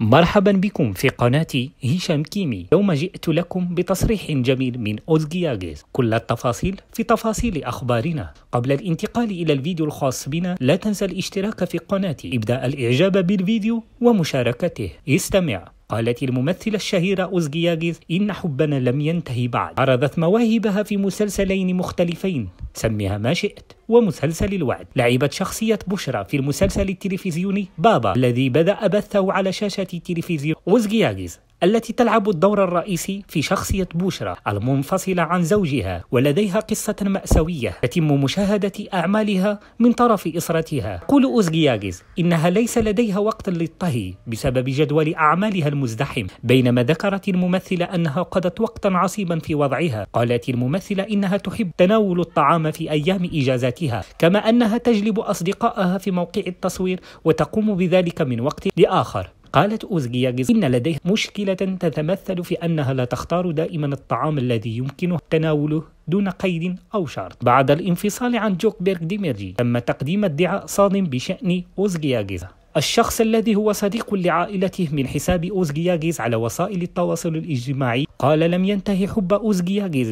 مرحبا بكم في قناتي هشام كيمي يوم جئت لكم بتصريح جميل من أوزجياجيز كل التفاصيل في تفاصيل أخبارنا قبل الانتقال إلى الفيديو الخاص بنا لا تنسى الاشتراك في قناتي ابدأ الإعجاب بالفيديو ومشاركته استمع قالت الممثلة الشهيرة أوزجياغيز إن حبنا لم ينتهي بعد عرضت مواهبها في مسلسلين مختلفين سميها ما شئت ومسلسل الوعد لعبت شخصية بشرى في المسلسل التلفزيوني بابا الذي بدأ بثه على شاشة التلفزيون أوزجياغيز التي تلعب الدور الرئيسي في شخصية بوشرة المنفصلة عن زوجها ولديها قصة مأساوية تتم مشاهدة أعمالها من طرف إسرتها قول أوزجياجز إنها ليس لديها وقت للطهي بسبب جدول أعمالها المزدحم بينما ذكرت الممثلة أنها قضت وقتا عصيبا في وضعها قالت الممثلة إنها تحب تناول الطعام في أيام إجازاتها كما أنها تجلب أصدقائها في موقع التصوير وتقوم بذلك من وقت لآخر قالت أوزجياجز إن لديها مشكلة تتمثل في أنها لا تختار دائما الطعام الذي يمكنه تناوله دون قيد أو شرط بعد الانفصال عن جوكبيرغ ديميرجي تم تقديم ادعاء صادم بشأن أوزجياجز الشخص الذي هو صديق لعائلته من حساب أوزجياجيز على وسائل التواصل الاجتماعي قال لم ينتهي حب أوزجياجيز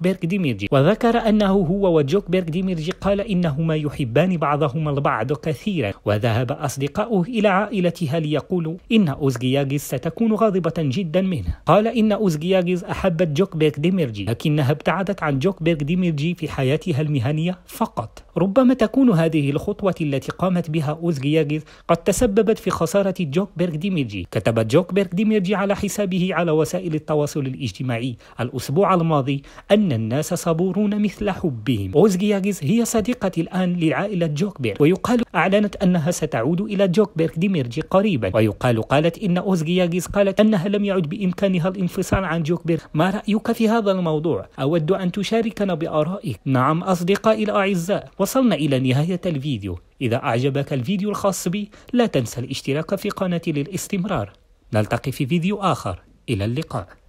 بيرك ديميرجي وذكر أنه هو بيرك ديميرجي قال إنهما يحبان بعضهما البعض كثيرا وذهب أصدقاؤه إلى عائلتها ليقولوا إن أوزجياجيز ستكون غاضبة جدا منه قال إن أوزجياجيز أحبت بيرك ديميرجي لكنها ابتعدت عن بيرك ديميرجي في حياتها المهنية فقط ربما تكون هذه الخطوة التي قامت بها أوزجياجيز قد تسببت في خسارة بيرك ديميرجي كتب بيرك ديميرجي على حسابه على وسائل التواصل الاجتماعي الأسبوع الماضي أن الناس صبورون مثل حبهم أوز هي صديقة الآن لعائلة بيرك ويقال أعلنت أنها ستعود إلى بيرك ديميرجي قريبا ويقال قالت إن أوز قالت أنها لم يعد بإمكانها الانفصال عن بيرك ما رأيك في هذا الموضوع؟ أود أن تشاركنا بآرائك نعم أصدقائي الأعزاء وصلنا إلى نهاية الفيديو إذا أعجبك الفيديو الخاص بي لا تنسى الاشتراك في قناتي للاستمرار نلتقي في فيديو آخر إلى اللقاء